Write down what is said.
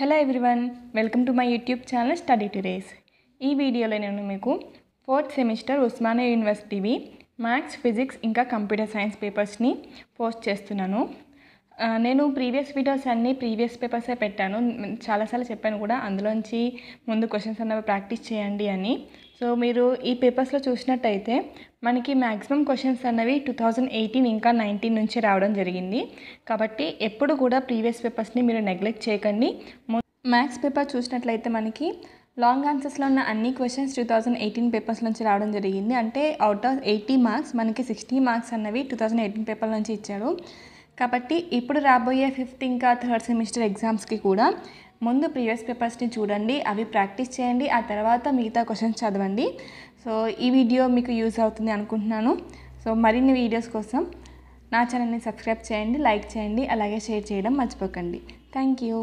hello everyone welcome to my YouTube channel study today's ఈ వీడియోలో నేను మీకు ఫోర్త్ సెమిస్టర్ ఉస్మానియా యూనివర్సిటీవి మ్యాథ్స్ ఫిజిక్స్ ఇంకా కంప్యూటర్ సైన్స్ పేపర్స్ని పోస్ట్ చేస్తున్నాను నేను ప్రీవియస్ వీడియోస్ అన్నీ ప్రీవియస్ పేపర్సే పెట్టాను చాలాసార్లు చెప్పాను కూడా అందులోంచి ముందు క్వశ్చన్స్ అన్నవి ప్రాక్టీస్ చేయండి అని సో మీరు ఈ పేపర్స్లో చూసినట్టయితే మనకి మ్యాక్సిమం క్వశ్చన్స్ అన్నవి టూ థౌజండ్ ఎయిటీన్ ఇంకా నైన్టీన్ నుంచి రావడం జరిగింది కాబట్టి ఎప్పుడు కూడా ప్రీవియస్ పేపర్స్ని మీరు నెగ్లెక్ట్ చేయకండి మ్యాథ్స్ పేపర్ చూసినట్లయితే మనకి లాంగ్ ఆన్సర్స్లో ఉన్న అన్ని questions two thousand eighteen papers నుంచి రావడం జరిగింది అంటే అవుట్ ఆఫ్ ఎయిటీ మార్క్స్ మనకి సిక్స్టీ మార్క్స్ అన్నవి టూ థౌజండ్ ఎయిటీన్ పేపర్ నుంచి ఇచ్చాడు కాబట్టి ఇప్పుడు రాబోయే ఫిఫ్త్ ఇంకా థర్డ్ సెమిస్టర్ ఎగ్జామ్స్కి కూడా ముందు ప్రీవియస్ పేపర్స్ని చూడండి అవి ప్రాక్టీస్ చేయండి ఆ తర్వాత మిగతా క్వశ్చన్స్ చదవండి సో ఈ వీడియో మీకు యూజ్ అవుతుంది అనుకుంటున్నాను సో మరిన్ని వీడియోస్ కోసం నా ఛానల్ని సబ్స్క్రైబ్ చేయండి లైక్ చేయండి అలాగే షేర్ చేయడం మర్చిపోకండి థ్యాంక్ యూ